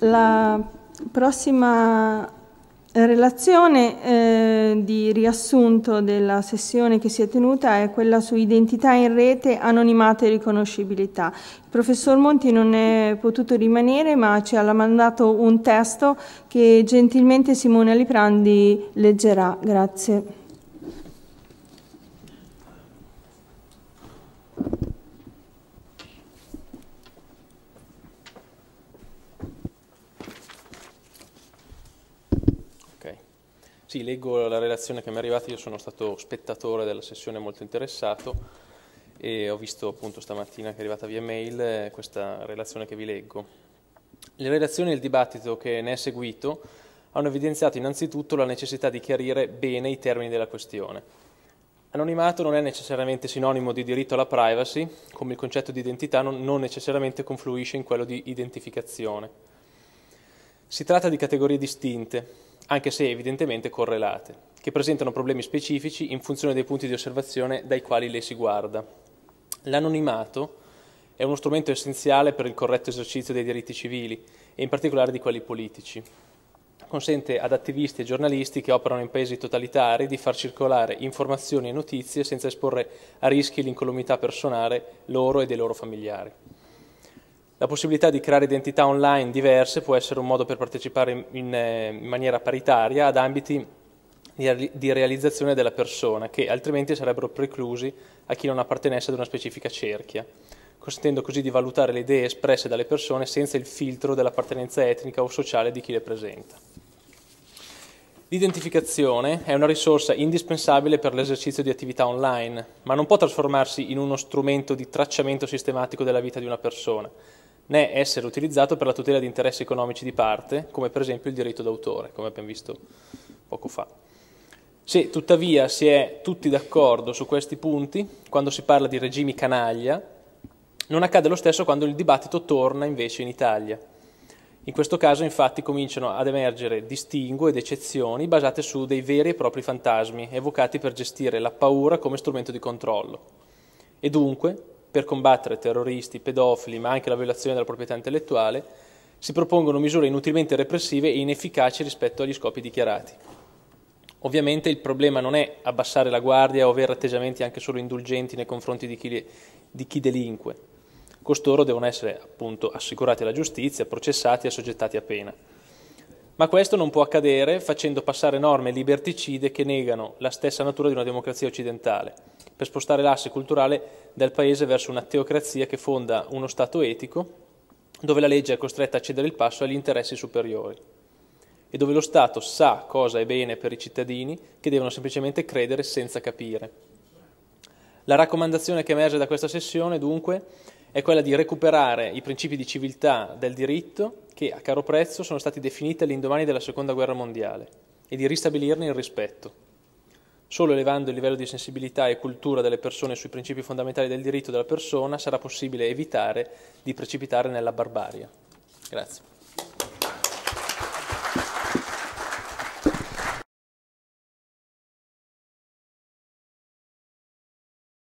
La prossima eh, relazione eh, di riassunto della sessione che si è tenuta è quella su identità in rete, anonimato e riconoscibilità. Il professor Monti non è potuto rimanere ma ci ha mandato un testo che gentilmente Simone Aliprandi leggerà. Grazie. Sì, leggo la relazione che mi è arrivata, io sono stato spettatore della sessione molto interessato e ho visto appunto stamattina che è arrivata via mail eh, questa relazione che vi leggo. Le relazioni e il dibattito che ne è seguito hanno evidenziato innanzitutto la necessità di chiarire bene i termini della questione. Anonimato non è necessariamente sinonimo di diritto alla privacy, come il concetto di identità non, non necessariamente confluisce in quello di identificazione. Si tratta di categorie distinte, anche se evidentemente correlate, che presentano problemi specifici in funzione dei punti di osservazione dai quali lei si guarda. L'anonimato è uno strumento essenziale per il corretto esercizio dei diritti civili e in particolare di quelli politici. Consente ad attivisti e giornalisti che operano in paesi totalitari di far circolare informazioni e notizie senza esporre a rischi l'incolumità personale loro e dei loro familiari. La possibilità di creare identità online diverse può essere un modo per partecipare in, in, eh, maniera paritaria ad ambiti di realizzazione della persona, che altrimenti sarebbero preclusi a chi non appartenesse ad una specifica cerchia consentendo così di valutare le idee espresse dalle persone senza il filtro dell'appartenenza etnica o sociale di chi le presenta. L'identificazione è una risorsa indispensabile per l'esercizio di attività online, ma non può trasformarsi in uno strumento di tracciamento sistematico della vita di una persona, né essere utilizzato per la tutela di interessi economici di parte, come per esempio il diritto d'autore, come abbiamo visto poco fa. Se tuttavia si è tutti d'accordo su questi punti, quando si parla di regimi canaglia, non accade lo stesso quando il dibattito torna invece in Italia. In questo caso infatti cominciano ad emergere distinguo ed eccezioni basate su dei veri e propri fantasmi evocati per gestire la paura come strumento di controllo. E dunque, per combattere terroristi, pedofili, ma anche la violazione della proprietà intellettuale, si propongono misure inutilmente repressive e inefficaci rispetto agli scopi dichiarati. Ovviamente il problema non è abbassare la guardia o avere atteggiamenti anche solo indulgenti nei confronti di chi, di chi delinque. Costoro devono essere appunto assicurati alla giustizia, processati e assoggettati a pena. Ma questo non può accadere facendo passare norme liberticide che negano la stessa natura di una democrazia occidentale per spostare l'asse culturale del paese verso una teocrazia che fonda uno Stato etico, dove la legge è costretta a cedere il passo agli interessi superiori e dove lo Stato sa cosa è bene per i cittadini che devono semplicemente credere senza capire. La raccomandazione che emerge da questa sessione, dunque, è quella di recuperare i principi di civiltà del diritto che a caro prezzo sono stati definiti all'indomani della Seconda Guerra Mondiale e di ristabilirne il rispetto. Solo elevando il livello di sensibilità e cultura delle persone sui principi fondamentali del diritto della persona sarà possibile evitare di precipitare nella barbarie. Grazie.